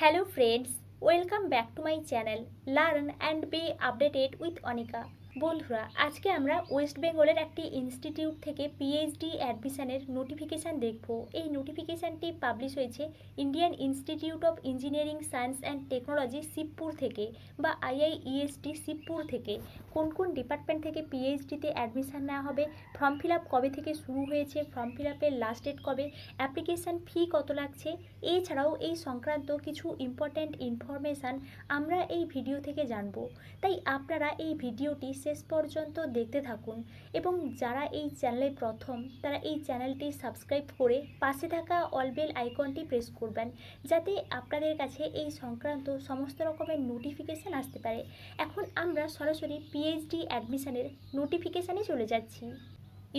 hello friends welcome back to my channel learn and be updated with Anika বন্ধুরা আজকে আমরা West বেঙ্গলের একটি ইনস্টিটিউট থেকে পিএইচডি অ্যাডমিশানের নোটিফিকেশান দেখব এই নোটিফিকেশানটি পাবলিশ হয়েছে Indian Institute of Engineering Science and Technology Shibpur থেকে বা আইআইইএসটি শিবপুর e থেকে কোন কোন ডিপার্টমেন্ট থেকে পিএইচডিতে অ্যাডমিশান নেওয়া হবে ফর্ম ফিল কবে থেকে শুরু হয়েছে ফর্ম ফিল আপের লাস্ট ডেট কবে অ্যাপ্লিকেশান ফি কত লাগছে এছাড়াও এই সংক্রান্ত কিছু ইম্পর্ট্যান্ট ইনফরমেশান আমরা এই ভিডিও থেকে জানব তাই আপনারা এই ভিডিওটি শেষ পর্যন্ত দেখতে থাকুন এবং যারা এই চ্যানেলে প্রথম তারা এই চ্যানেলটি সাবস্ক্রাইব করে পাশে থাকা অলবেল আইকনটি প্রেস করবেন যাতে আপনাদের কাছে এই সংক্রান্ত সমস্ত রকমের নোটিফিকেশান আসতে পারে এখন আমরা সরাসরি পিএইচডি অ্যাডমিশানের নোটিফিকেশানে চলে যাচ্ছি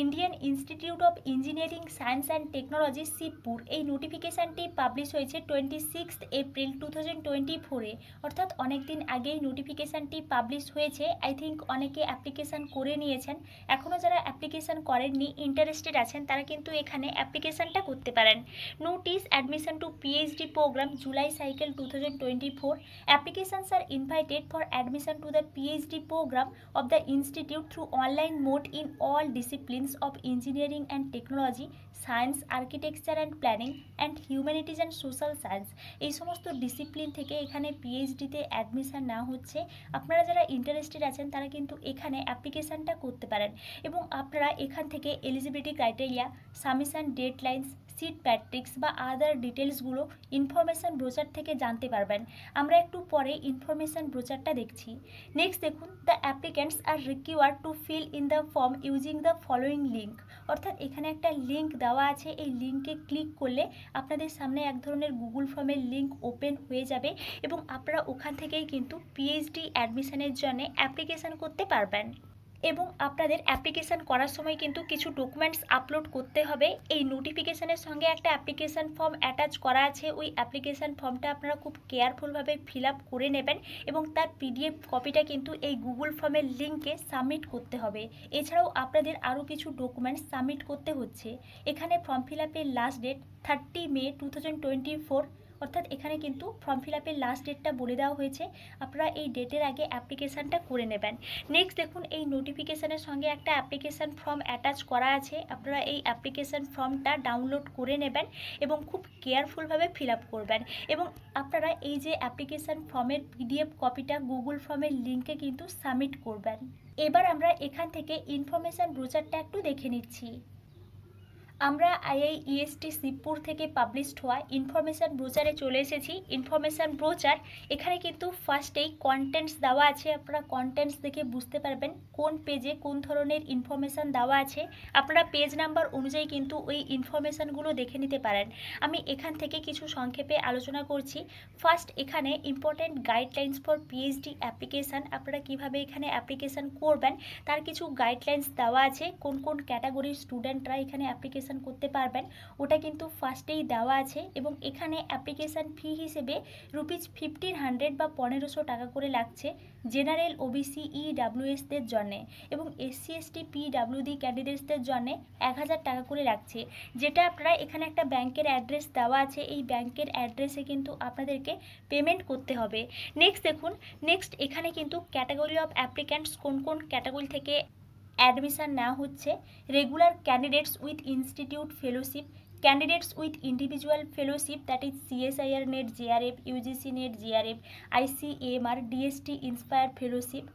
Indian Institute of Engineering Science and Technology Shibpur এই নোটিফিকেশানটি পাবলিশ হয়েছে twenty sixth April two thousand twenty ফোরে অর্থাৎ অনেক দিন আগেই নোটিফিকেশানটি পাবলিশ হয়েছে আই থিঙ্ক অনেকে অ্যাপ্লিকেশান করে নিয়েছেন এখনও যারা অ্যাপ্লিকেশান করেননি ইন্টারেস্টেড আছেন তারা কিন্তু এখানে অ্যাপ্লিকেশানটা করতে পারেন notice admission to PhD programme July cycle two thousand twenty four applications are invited for admission to the PhD programme of the institute through online mode in all discipline science of engineering and technology science architecture and planning and humanities and social science এই সমস্ত discipline থেকে এখানে পিএইচডিতে admission না হচ্ছে আপনারা যারা interested আছেন তারা কিন্তু এখানে অ্যাপ্লিকেশানটা করতে পারেন এবং আপনারা এখান থেকে eligibility criteria submission lines seat matrix বা আদার ডিটেলসগুলো ইনফরমেশান ব্রোচার থেকে জানতে পারবেন আমরা একটু পরে ইনফরমেশান ব্রোচারটা দেখছি নেক্সট দেখুন the applicants are required to fill in the form using the following following link অর্থাৎ এখানে একটা লিঙ্ক দেওয়া আছে এই লিঙ্কে ক্লিক করলে আপনাদের সামনে এক ধরনের গুগল ফর্মের লিঙ্ক ওপেন হয়ে যাবে এবং আপনারা ওখান থেকেই কিন্তু পিএইচডি অ্যাডমিশানের জন্য অ্যাপ্লিকেশান করতে পারবেন এবং আপনাদের অ্যাপ্লিকেশান করার সময় কিন্তু কিছু ডকুমেন্টস আপলোড করতে হবে এই নোটিফিকেশানের সঙ্গে একটা অ্যাপ্লিকেশান ফর্ম অ্যাটাচ করা আছে ওই অ্যাপ্লিকেশান ফর্মটা আপনারা খুব কেয়ারফুলভাবে ফিল করে নেবেন এবং তার পিডিএফ কপিটা কিন্তু এই গুগল ফর্মের লিঙ্কে সাবমিট করতে হবে এছাড়াও আপনাদের আরও কিছু ডকুমেন্টস সাবমিট করতে হচ্ছে এখানে form fill last date thirty May two thousand twenty four অর্থাৎ এখানে কিন্তু ফর্ম ফিল আপের লাস্ট ডেটটা বলে দেওয়া হয়েছে আপনারা এই ডেটের আগে অ্যাপ্লিকেশানটা করে নেবেন নেক্সট দেখুন এই নোটিফিকেশানের সঙ্গে একটা অ্যাপ্লিকেশান ফর্ম অ্যাটাচ করা আছে আপনারা এই অ্যাপ্লিকেশান ফর্মটা ডাউনলোড করে নেবেন এবং খুব কেয়ারফুলভাবে ফিল আপ করবেন এবং আপনারা এই যে অ্যাপ্লিকেশান ফর্মের পিডিএফ কপিটা গুগল ফর্মের লিঙ্কে কিন্তু সাবমিট করবেন এবার আমরা এখান থেকে ইনফরমেশান ব্রোচারটা একটু দেখে নিচ্ছি আমরা ইএসটি শিবপুর e থেকে পাবলিশড হওয়া ইনফরমেশান ব্রোচারে চলে এসেছি ইনফরমেশান ব্রোচার এখানে কিন্তু ফার্স্টেই কন্টেন্টস দেওয়া আছে আপনারা কন্টেন্টস দেখে বুঝতে পারবেন কোন পেজে কোন ধরনের ইনফরমেশান দেওয়া আছে আপনারা পেজ নাম্বার অনুযায়ী কিন্তু ওই ইনফরমেশানগুলো দেখে নিতে পারেন আমি এখান থেকে কিছু সংক্ষেপে আলোচনা করছি ফার্স্ট এখানে important guidelines for PhD application আপনারা কিভাবে এখানে অ্যাপ্লিকেশান করবেন তার কিছু গাইডলাইন্স দেওয়া আছে কোন কোন ক্যাটাগরির স্টুডেন্টরা এখানে অ্যাপ্লিকেশান অ্যাপ্লিকেশান করতে পারবেন ওটা কিন্তু ফার্স্টেই দেওয়া আছে এবং এখানে অ্যাপ্লিকেশান ফি হিসেবে রুপিজ ফিফটিন হান্ড্রেড বা পনেরোশো টাকা করে লাগছে জেনারেল ওবিসি ইডাব্লিউএসদের জন্যে এবং এসসি এসটি পিডাব্লিউডি ক্যান্ডিডেটসদের জন্যে এক হাজার টাকা করে লাগছে যেটা আপনারা এখানে একটা ব্যাংকের অ্যাড্রেস দেওয়া আছে এই ব্যাংকের অ্যাড্রেসে কিন্তু আপনাদেরকে পেমেন্ট করতে হবে নেক্সট দেখুন নেক্সট এখানে কিন্তু ক্যাটাগরি অফ অ্যাপ্লিক্যান্টস কোন কোন ক্যাটাগরি থেকে অ্যাডমিশান নেওয়া হচ্ছে regular candidates with institute fellowship candidates with individual fellowship that is CSIR NET JRF UGC NET JRF ICMR DST INSPIRE fellowship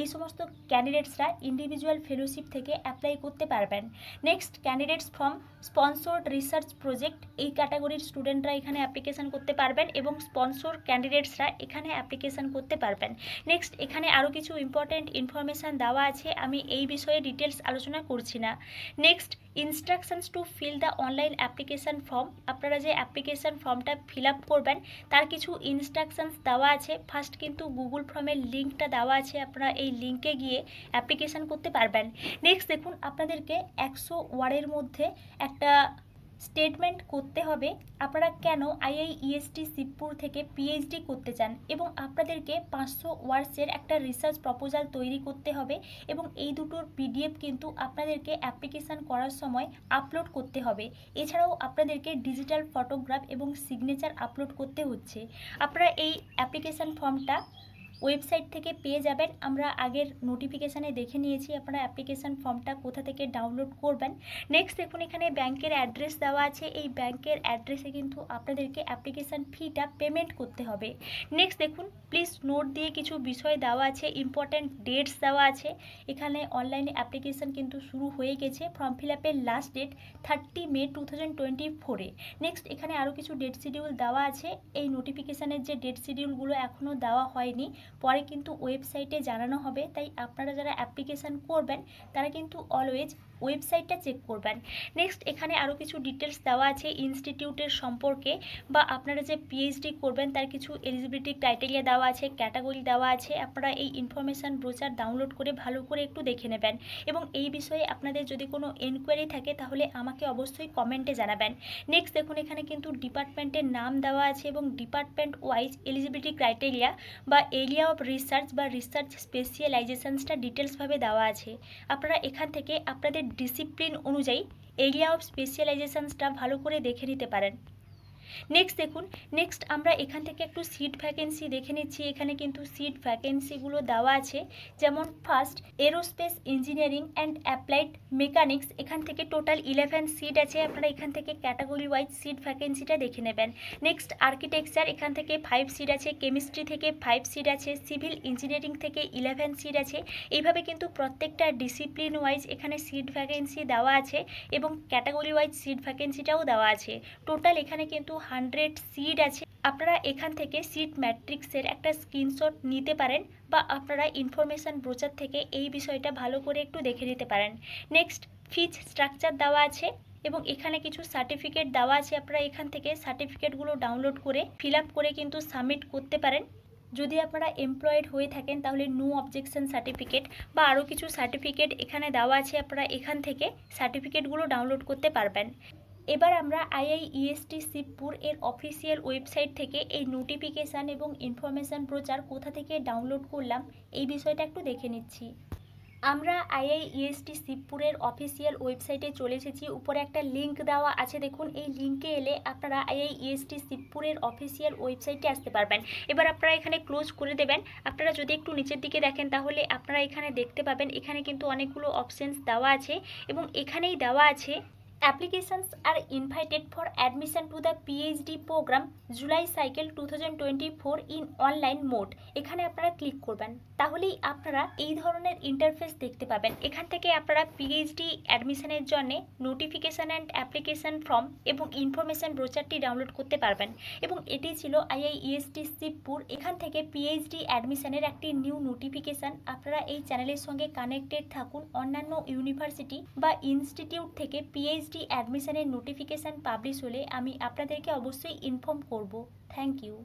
এই সমস্ত ক্যান্ডিডেটসরা ইন্ডিভিজুয়াল ফেলোশিপ থেকে অ্যাপ্লাই করতে পারবেন next candidates from sponsored research project এই ক্যাটাগরির স্টুডেন্টরা এখানে অ্যাপ্লিকেশান করতে পারবেন এবং স্পন্সর ক্যান্ডিডেটসরা এখানে অ্যাপ্লিকেশান করতে পারবেন নেক্সট এখানে আরও কিছু ইম্পর্ট্যান্ট ইনফরমেশান দেওয়া আছে আমি এই বিষয়ে ডিটেলস আলোচনা করছি না next instructions to fill the online application form আপনারা যে অ্যাপ্লিকেশান ফর্মটা ফিল আপ করবেন তার কিছু ইনস্ট্রাকশানস দেওয়া আছে ফার্স্ট কিন্তু গুগল ফর্মের লিঙ্কটা দেওয়া আছে আপনারা এই লিঙ্কে গিয়ে অ্যাপ্লিকেশান করতে পারবেন নেক্সট দেখুন আপনাদেরকে একশো ওয়ার্ডের মধ্যে একটা স্টেটমেন্ট করতে হবে আপনারা কেন আইআইইএসটি শিবপুর e থেকে পিএইচডি করতে চান এবং আপনাদেরকে পাঁচশো ওয়ার্ডসের একটা রিসার্চ প্রপোজাল তৈরি করতে হবে এবং এই দুটোর পিডিএফ কিন্তু আপনাদেরকে অ্যাপ্লিকেশান করার সময় আপলোড করতে হবে এছাড়াও আপনাদেরকে ডিজিটাল ফটোগ্রাফ এবং সিগনেচার আপলোড করতে হচ্ছে আপনারা এই অ্যাপ্লিকেশান ফর্মটা ওয়েবসাইট থেকে পেয়ে যাবেন আমরা আগের নোটিফিকেশানে দেখে নিয়েছি আপনারা অ্যাপ্লিকেশান ফর্মটা কোথা থেকে ডাউনলোড করবেন নেক্সট দেখুন এখানে ব্যাংকের অ্যাড্রেস দেওয়া আছে এই ব্যাংকের অ্যাড্রেসে কিন্তু আপনাদেরকে অ্যাপ্লিকেশান ফিটা পেমেন্ট করতে হবে নেক্সট দেখুন প্লিজ নোট দিয়ে কিছু বিষয় দেওয়া আছে ইম্পর্ট্যান্ট ডেটস দেওয়া আছে এখানে অনলাইনে অ্যাপ্লিকেশান কিন্তু শুরু হয়ে গেছে ফর্ম ফিল আপের last date thirty May two thousand twenty ফোরে নেক্সট এখানে আরও কিছু ডেট শিডিউল দেওয়া আছে এই নোটিফিকেশানের যে ডেট শিডিউলগুলো এখনও দেওয়া হয়নি পরে কিন্তু ওয়েবসাইটে জানানো হবে তাই আপনারা যারা অ্যাপ্লিকেশান করবেন তারা কিন্তু অলওয়েজ ওয়েবসাইটটা চেক করবেন নেক্সট এখানে আরও কিছু ডিটেলস দেওয়া আছে ইনস্টিটিউটের সম্পর্কে বা আপনারা যে পিএইচডি করবেন তার কিছু এলিজিবিলিটি ক্রাইটেরিয়া দেওয়া আছে ক্যাটাগরি দেওয়া আছে আপনারা এই ইনফরমেশান ব্রোচার ডাউনলোড করে ভালো করে একটু দেখে নেবেন এবং এই বিষয়ে আপনাদের যদি কোনো এনকোয়ারি থাকে তাহলে আমাকে অবশ্যই কমেন্টে জানাবেন নেক্সট দেখুন এখানে কিন্তু ডিপার্টমেন্টের নাম দেওয়া আছে এবং ডিপার্টমেন্ট ওয়াইজ এলিজিবিলিটি ক্রাইটেরিয়া বা এরিয়া অফ রিসার্চ বা রিসার্চ স্পেশিয়ালাইজেশনসটা ডিটেলসভাবে দেওয়া আছে আপনারা এখান থেকে আপনাদের ডিসিপ্লিন অনুযায়ী এরিয়া অফ স্পেশালাইজেশনসটা ভালো করে দেখে নিতে পারেন নেক্সট দেখুন নেক্সট আমরা এখান থেকে একটু সিট ভ্যাকেন্সি দেখে নিচ্ছি এখানে কিন্তু সিট ভ্যাকেন্সিগুলো দেওয়া আছে যেমন first aerospace engineering and applied mechanics এখান থেকে টোটাল ইলেভেন সিট আছে আপনারা এখান থেকে ক্যাটাগরি ওয়াইজ সিট ভ্যাকেন্সিটা দেখে নেবেন নেক্সট আর্কিটেকচার এখান থেকে ফাইভ সিট আছে কেমিস্ট্রি থেকে ফাইভ সিট আছে সিভিল ইঞ্জিনিয়ারিং থেকে ইলেভেন সিট আছে এইভাবে কিন্তু প্রত্যেকটা ডিসিপ্লিন ওয়াইজ এখানে সিট ভ্যাকেন্সি দেওয়া আছে এবং ক্যাটাগরি ওয়াইজ সিট ভ্যাকেন্সিটাও দেওয়া আছে টোটাল এখানে কিন্তু হান্ড্রেড সিড আছে আপনারা এখান থেকে সিট ম্যাট্রিক্সের একটা স্ক্রিনশট নিতে পারেন বা আপনারা ইনফরমেশান ব্রোচার থেকে এই বিষয়টা ভালো করে একটু দেখে নিতে পারেন নেক্সট ফিজ স্ট্রাকচার দেওয়া আছে এবং এখানে কিছু সার্টিফিকেট দেওয়া আছে আপনারা এখান থেকে সার্টিফিকেটগুলো ডাউনলোড করে ফিল করে কিন্তু সাবমিট করতে পারেন যদি আপনারা এমপ্লয়েড হয়ে থাকেন তাহলে নো অবজেকশন সার্টিফিকেট বা আরও কিছু সার্টিফিকেট এখানে দেওয়া আছে আপনারা এখান থেকে সার্টিফিকেটগুলো ডাউনলোড করতে পারবেন এবার আমরা আইআইইএসটি শিবপুর এর অফিসিয়াল ওয়েবসাইট থেকে এই নোটিফিকেশান এবং ইনফরমেশান প্রচার কোথা থেকে ডাউনলোড করলাম এই বিষয়টা একটু দেখে নিচ্ছি আমরা আইআইইএসটি শিবপুরের অফিসিয়াল ওয়েবসাইটে চলে এসেছি উপরে একটা লিঙ্ক দেওয়া আছে দেখুন এই লিঙ্কে এলে আপনারা আইআইইএসটি শিবপুরের অফিসিয়াল ওয়েবসাইটে আসতে পারবেন এবার আপনারা এখানে ক্লোজ করে দেবেন আপনারা যদি একটু নিচের দিকে দেখেন তাহলে আপনারা এখানে দেখতে পাবেন এখানে কিন্তু অনেকগুলো অপশানস দেওয়া আছে এবং এখানেই দেওয়া আছে applications are invited for admission to the PhD program July cycle 2024 in online mode এখানে আপনারা ক্লিক করবেন তাহলেই আপনারা এই ধরনের ইন্টারফেস দেখতে পাবেন এখান থেকে আপনারা পিএইচডি অ্যাডমিশনের জন্য নোটিফিকেশান অ্যান্ড অ্যাপ্লিকেশান ফর্ম এবং ইনফরমেশান ব্রোচারটি ডাউনলোড করতে পারবেন এবং এটি ছিল আইআইএসটি e শিবপুর এখান থেকে পিএইচডি অ্যাডমিশনের একটি নিউ নোটিফিকেশান আপনারা এই চ্যানেলের সঙ্গে কানেক্টেড থাকুন অন্যান্য ইউনিভার্সিটি বা ইনস্টিটিউট থেকে পিএইচডি পিএইচডি অ্যাডমিশনের নোটিফিকেশান পাবলিশ হলে আমি আপনাদেরকে অবশ্যই ইনফর্ম করব থ্যাংক ইউ